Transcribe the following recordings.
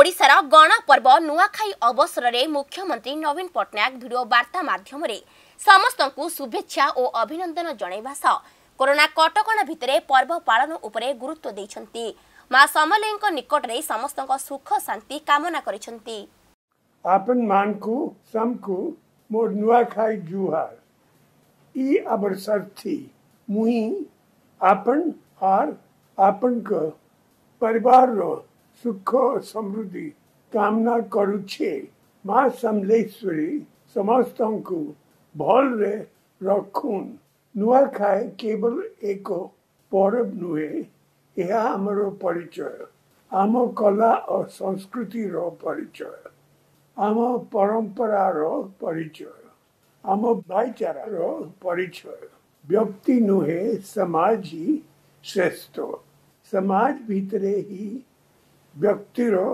ଓଡ଼ିଶାର ଗଣପର୍ବ ନୂଆଖାଇ ଅବସରରେ ମୁଖ୍ୟମନ୍ତ୍ରୀ ନବୀନ ପଟ୍ଟନାୟକ ଭିଡ଼ିଓ ବାର୍ତ୍ତା ମାଧ୍ୟମରେ ସମସ୍ତଙ୍କୁ ଶୁଭେଚ୍ଛା ଓ ଅଭିନନ୍ଦନ ଜଣାଇବା ସହ କରୋନା କଟକଣା ଭିତରେ ପର୍ବ ପାଳନ ଉପରେ ଗୁରୁତ୍ୱ ଦେଇଛନ୍ତି ମା ସମଲେଙ୍କ ନିକଟରେ ସମସ୍ତଙ୍କ ସୁଖ ଶାନ୍ତି କାମନା କରିଛନ୍ତି सुख समृद्धि कामना करुचे माँ समलेश्वरी समस्त को भल रे नुआ खाए केवल एक पर्व नुहे यह आम परिचय आम कला और संस्कृति रो परिचय आम परंपरा रो परिचय आम भाईचारा रो परिचय व्यक्ति नुहे समाज ही श्रेष्ठ समाज भीतरे ही વ્યક્તિરો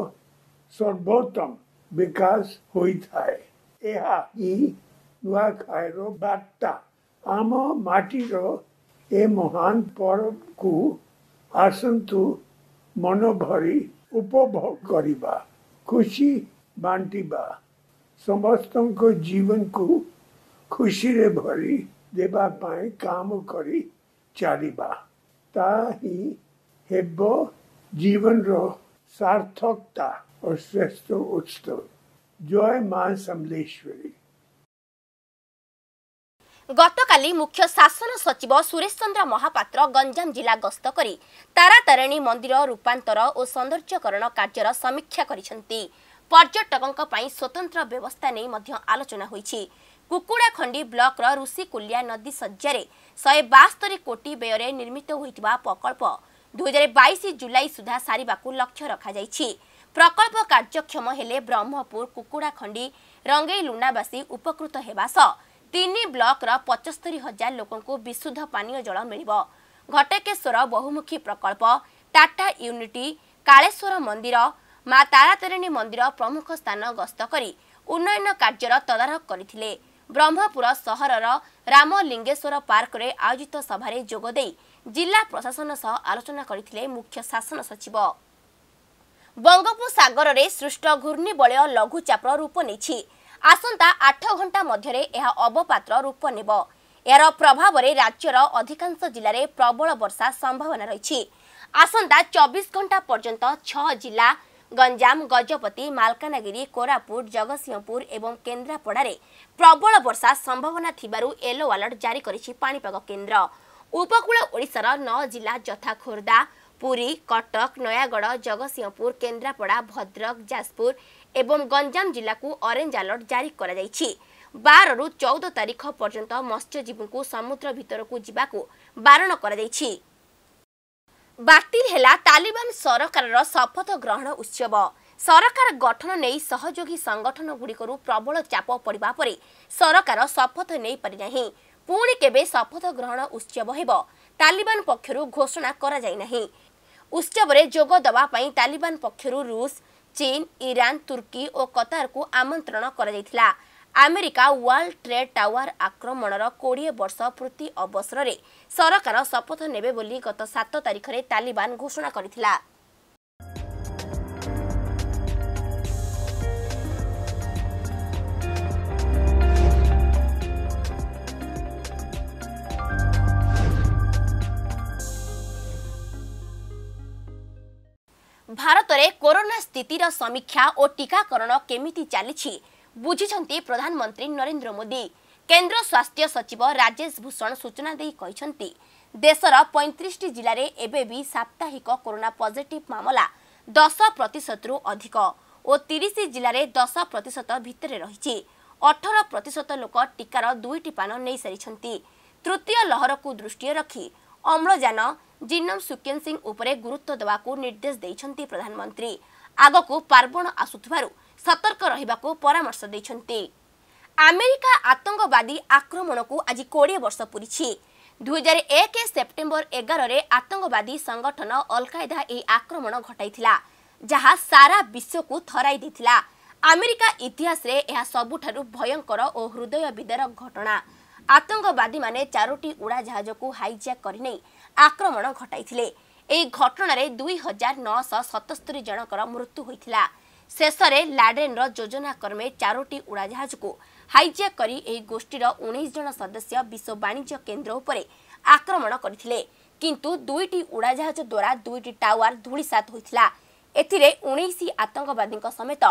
ସର୍ବୋତ୍ତମ ବିକାଶ ହୋଇଥାଏ ଏହା ହିଁ ନୂଆଖାଇର ବାର୍ତ୍ତା ଆମ ମାଟିର ଏ ମହାନ ପର୍ବକୁ ଆସନ୍ତୁ ମନ ଭରି ଉପଭୋଗ କରିବା ଖୁସି ବାଣ୍ଟିବା ସମସ୍ତଙ୍କ ଜୀବନକୁ ଖୁସିରେ ଭରି ଦେବା ପାଇଁ କାମ କରି ଚାଲିବା ତାହା ହିଁ ହେବ ଜୀବନର सार्थकता और श्रेष्ठ उत्सव जय मां समलेश्वरी ଗତକାଲି ମୁଖ୍ୟ ଶାସନ ସଚିବ ସୁରେଶ ଚନ୍ଦ୍ର ମହାପାତ୍ର ଗଞ୍ଜାମ ଜିଲ୍ଲା ଗସ୍ତ କରି ତାରାତାରିଣୀ ମନ୍ଦିର ରୂପାନ୍ତର ଓ ସୌନ୍ଦର୍ଯ୍ୟକରଣ କାର୍ଯ୍ୟର ସମୀକ୍ଷା କରିଛନ୍ତି ପର୍ଯ୍ୟଟକଙ୍କ ପାଇଁ ସ୍ୱତନ୍ତ୍ର ବ୍ୟବସ୍ଥା ନେଇ ମଧ୍ୟ ଆଲୋଚନା ହୋଇଛି କୁକୁଡ଼ାଖଣ୍ଡି ବ୍ଲକର ଋଷିକୁଲିଆ ନଦୀ ଶଯ୍ୟାରେ ଶହେ ବାସ୍ତରୀ କୋଟି ବ୍ୟୟରେ ନିର୍ମିତ ହୋଇଥିବା ପ୍ରକଳ୍ପ ଦୁଇହଜାର ଜୁଲାଇ ସୁଦ୍ଧା ସାରିବାକୁ ଲକ୍ଷ୍ୟ ରଖାଯାଇଛି ପ୍ରକଳ୍ପ କାର୍ଯ୍ୟକ୍ଷମ ହେଲେ ବ୍ରହ୍ମପୁର କୁକୁଡ଼ାଖଣ୍ଡି ରଙ୍ଗେଇ ଲୁଣାବାସୀ ଉପକୃତ ହେବା ସହ ତିନି ବ୍ଲକର ପଚସ୍ତରୀ ହଜାର ଲୋକଙ୍କୁ ବିଶୁଦ୍ଧ ପାନୀୟ ଜଳ ମିଳିବ ଘଟକେଶ୍ୱର ବହୁମୁଖୀ ପ୍ରକଳ୍ପ ଟାଟା ୟୁନିଟି କାଳେଶ୍ୱର ମନ୍ଦିର ମା ତାରାତାରିଣୀ ମନ୍ଦିର ପ୍ରମୁଖ ସ୍ଥାନ ଗସ୍ତ କରି ଉନ୍ନୟନ କାର୍ଯ୍ୟର ତଦାରଖ କରିଥିଲେ ବ୍ରହ୍ମପୁର ସହରର ରାମଲିଙ୍ଗେଶ୍ୱର ପାର୍କରେ ଆୟୋଜିତ ସଭାରେ ଯୋଗଦେଇ ଜିଲ୍ଲା ପ୍ରଶାସନ ସହ ଆଲୋଚନା କରିଥିଲେ ମୁଖ୍ୟ ଶାସନ ସଚିବ ବଙ୍ଗୋପସାଗରରେ ସୃଷ୍ଟ ଘୂର୍ଣ୍ଣିବଳୟ ଲଘୁଚାପର ରୂପ ନେଇଛି ଆସନ୍ତା ଆଠ ଘଣ୍ଟା ମଧ୍ୟରେ ଏହା ଅବପାତ୍ର ରୂପ ନେବ ଏହାର ପ୍ରଭାବରେ ରାଜ୍ୟର ଅଧିକାଂଶ ଜିଲ୍ଲାରେ ପ୍ରବଳ ବର୍ଷା ସମ୍ଭାବନା ରହିଛି ଆସନ୍ତା ଚବିଶ ଘଣ୍ଟା ପର୍ଯ୍ୟନ୍ତ ଛଅ ଜିଲ୍ଲା ଗଞ୍ଜାମ ଗଜପତି ମାଲକାନଗିରି କୋରାପୁଟ ଜଗତସିଂହପୁର ଏବଂ କେନ୍ଦ୍ରାପଡ଼ାରେ ପ୍ରବଳ ବର୍ଷା ସମ୍ଭାବନା ଥିବାରୁ ୟେଲୋ ଆଲର୍ଟ ଜାରି କରିଛି ପାଣିପାଗ କେନ୍ଦ୍ର ଉପକୂଳ ଓଡ଼ିଶାର ନଅ ଜିଲ୍ଲା ଯଥା ଖୋର୍ଦ୍ଧା ପୁରୀ କଟକ ନୟାଗଡ଼ ଜଗତସିଂହପୁର କେନ୍ଦ୍ରାପଡ଼ା ଭଦ୍ରକ ଯାଜପୁର ଏବଂ ଗଞ୍ଜାମ ଜିଲ୍ଲାକୁ ଅରେଞ୍ଜ ଆଲର୍ଟ ଜାରି କରାଯାଇଛି ବାରରୁ ଚଉଦ ତାରିଖ ପର୍ଯ୍ୟନ୍ତ ମତ୍ସ୍ୟଜୀବୀଙ୍କୁ ସମୁଦ୍ର ଭିତରକୁ ଯିବାକୁ ବାରଣ କରାଯାଇଛି ବାତିଲ ହେଲା ତାଲିବାନ ସରକାରର ଶପଥ ଗ୍ରହଣ ଉତ୍ସବ ସରକାର ଗଠନ ନେଇ ସହଯୋଗୀ ସଂଗଠନଗୁଡ଼ିକରୁ ପ୍ରବଳ ଚାପ ପଡ଼ିବା ପରେ ସରକାର ଶପଥ ନେଇପାରିନାହିଁ ପୁଣି କେବେ ଶପଥ ଗ୍ରହଣ ଉତ୍ସବ ହେବ ତାଲିବାନ ପକ୍ଷରୁ ଘୋଷଣା କରାଯାଇନାହିଁ ଉତ୍ସବରେ ଯୋଗ ଦେବା ପାଇଁ ତାଲିବାନ ପକ୍ଷରୁ ରୁଷ ଚୀନ ଇରାନ ତୁର୍କୀ ଓ କତାରକୁ ଆମନ୍ତ୍ରଣ କରାଯାଇଥିଲା ଆମେରିକା ୱାର୍ଲଡ ଟ୍ରେଡ୍ ଟାୱାର ଆକ୍ରମଣର କୋଡ଼ିଏ ବର୍ଷ ପୂର୍ତ୍ତି ଅବସରରେ ସରକାର ଶପଥ ନେବେ ବୋଲି ଗତ ସାତ ତାରିଖରେ ତାଲିବାନ ଘୋଷଣା କରିଥିଲା ଭାରତରେ କରୋନା ସ୍ଥିତିର ସମୀକ୍ଷା ଓ ଟିକାକରଣ କେମିତି ଚାଲିଛି ବୁଝିଛନ୍ତି ପ୍ରଧାନମନ୍ତ୍ରୀ ନରେନ୍ଦ୍ର ମୋଦି କେନ୍ଦ୍ର ସ୍ୱାସ୍ଥ୍ୟ ସଚିବ ରାଜେଶ ଭୂଷଣ ସୂଚନା ଦେଇ କହିଛନ୍ତି ଦେଶର ପଇଁତିରିଶଟି ଜିଲ୍ଲାରେ ଏବେ ବି ସାପ୍ତାହିକ କରୋନା ପଜିଟିଭ୍ ମାମଲା ଦଶ ପ୍ରତିଶତରୁ ଅଧିକ ଓ ତିରିଶ ଜିଲ୍ଲାରେ ଦଶ ପ୍ରତିଶତ ଭିତରେ ରହିଛି ଅଠର ପ୍ରତିଶତ ଲୋକ ଟିକାର ଦୁଇଟି ପାନ ନେଇସାରିଛନ୍ତି ତୃତୀୟ ଲହରକୁ ଦୃଷ୍ଟିରେ ରଖି ଅମ୍ଳଜାନ ଜିନମ୍ ସିକ୍ୱେନ୍ସିଂ ଉପରେ ଗୁରୁତ୍ୱ ଦେବାକୁ ନିର୍ଦ୍ଦେଶ ଦେଇଛନ୍ତି ପ୍ରଧାନମନ୍ତ୍ରୀ ଆଗକୁ ପାର୍ବଣ ଆସୁଥିବାରୁ ସତର୍କ ରହିବାକୁ ପରାମର୍ଶ ଦେଇଛନ୍ତି ଆମେରିକା ଆତଙ୍କବାଦୀ ଆକ୍ରମଣକୁ ଆଜି କୋଡ଼ିଏ ବର୍ଷ ପୂରିଛି ଦୁଇହଜାର ଏକ ସେପ୍ଟେମ୍ବର ଏଗାରରେ ଆତଙ୍କବାଦୀ ସଂଗଠନ ଅଲକାଏଦା ଏହି ଆକ୍ରମଣ ଘଟାଇଥିଲା ଯାହା ସାରା ବିଶ୍ୱକୁ ଥରାଇ ଦେଇଥିଲା ଆମେରିକା ଇତିହାସରେ ଏହା ସବୁଠାରୁ ଭୟଙ୍କର ଓ ହୃଦୟ ବିଦାରକ ଘଟଣା ଆତଙ୍କବାଦୀମାନେ ଚାରୋଟି ଉଡ଼ାଜାହାଜକୁ ହାଇଜ୍ୟାକ୍ କରିନେଇ ଆକ୍ରମଣ ଘଟାଇଥିଲେ ଏହି ଘଟଣାରେ ଦୁଇ ହଜାର ନଅଶହ ସତସ୍ତରୀ ଜଣଙ୍କର ମୃତ୍ୟୁ ହୋଇଥିଲା ଶେଷରେ ଲାଡେନ୍ର ଯୋଜନା କ୍ରମେ ଚାରୋଟି ଉଡ଼ାଜାହାଜକୁ ହାଇଜ୍ୟାକ୍ କରି ଏହି ଗୋଷ୍ଠୀର ଉଣେଇଶ ଜଣ ସଦସ୍ୟ ବିଶ୍ୱ ବାଣିଜ୍ୟ କେନ୍ଦ୍ର ଉପରେ ଆକ୍ରମଣ କରିଥିଲେ କିନ୍ତୁ ଦୁଇଟି ଉଡ଼ାଜାହାଜ ଦ୍ୱାରା ଦୁଇଟି ଟାୱାର ଧୂଳିସାତ ହୋଇଥିଲା ଏଥିରେ ଉଣେଇଶ ଆତଙ୍କବାଦୀଙ୍କ ସମେତ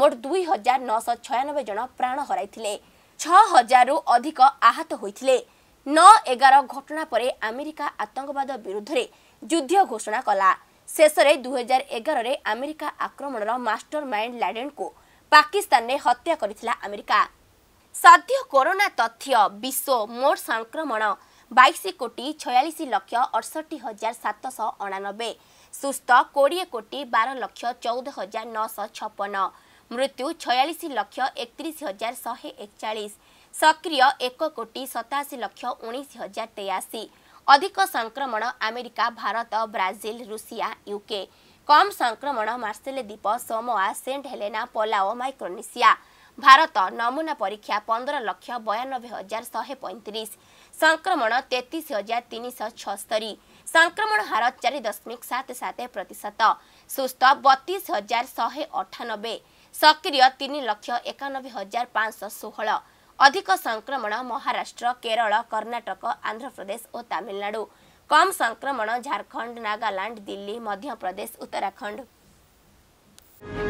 ମୋଟ ଦୁଇ ହଜାର ନଅଶହ ଛୟାନବେ ଜଣ ପ୍ରାଣ ହରାଇଥିଲେ ଛଅ ହଜାରରୁ ଅଧିକ ଆହତ ହୋଇଥିଲେ ନଅ ଏଗାର ଘଟଣା ପରେ ଆମେରିକା ଆତଙ୍କବାଦ ବିରୁଦ୍ଧରେ ଯୁଦ୍ଧ ଘୋଷଣା କଲା ଶେଷରେ ଦୁଇହଜାର ଏଗାରରେ ଆମେରିକା ଆକ୍ରମଣର ମାଷ୍ଟର ମାଇଣ୍ଡ ଲାଡେନ୍ଙ୍କୁ ପାକିସ୍ତାନରେ ହତ୍ୟା କରିଥିଲା ଆମେରିକା ସାଧ୍ୟ କରୋନା ତଥ୍ୟ ବିଶ୍ୱ ମୋଟ ସଂକ୍ରମଣ ବାଇଶ କୋଟି ଛୟାଳିଶ ଲକ୍ଷ ଅଠଷଠି ହଜାର ସାତଶହ ଅଣାନବେ ସୁସ୍ଥ କୋଡ଼ିଏ କୋଟି ବାର ଲକ୍ଷ ଚଉଦ ହଜାର ନଅଶହ ଛପନ मृत्यु छयास लक्ष एकतीस हजार शहे एकचाश सक्रिय एक कोटि सताशी लक्ष उ हजार तेयाशी अधिक संक्रमण America Bharat Brazil Russia UK कम संक्रमण मार्सेल द्वीप Samoa Saint Helena Palau Micronesia Bharat ନମୁନା ପରୀକ୍ଷା ପନ୍ଦର ଲକ୍ଷ ବୟାନବେ ହଜାର ଶହେ ପଇଁତିରିଶ ସଂକ୍ରମଣ ତେତିଶ ହଜାର ତିନିଶହ ଛଅସ୍ତରୀ संक्रमण हार ଚାରି ଦଶମିକ ସାତ ସାତ ପ୍ରତିଶତ ସୁସ୍ଥ ବତିଶ ହଜାର ଶହେ ଅଠାନବେ ସକ୍ରିୟ ତିନି ଲକ୍ଷ ଏକାନବେ ହଜାର ପାଞ୍ଚଶହ ଷୋହଳ ଅଧିକ ସଂକ୍ରମଣ ମହାରାଷ୍ଟ୍ର କେରଳ କର୍ଣ୍ଣାଟକ ଆନ୍ଧ୍ରପ୍ରଦେଶ ଓ ତାମିଲନାଡୁ କମ୍ ସଂକ୍ରମଣ ଝାଡ଼ଖଣ୍ଡ ନାଗାଲାଣ୍ଡ ଦିଲ୍ଲୀ ମଧ୍ୟପ୍ରଦେଶ ଉତ୍ତରାଖଣ୍ଡ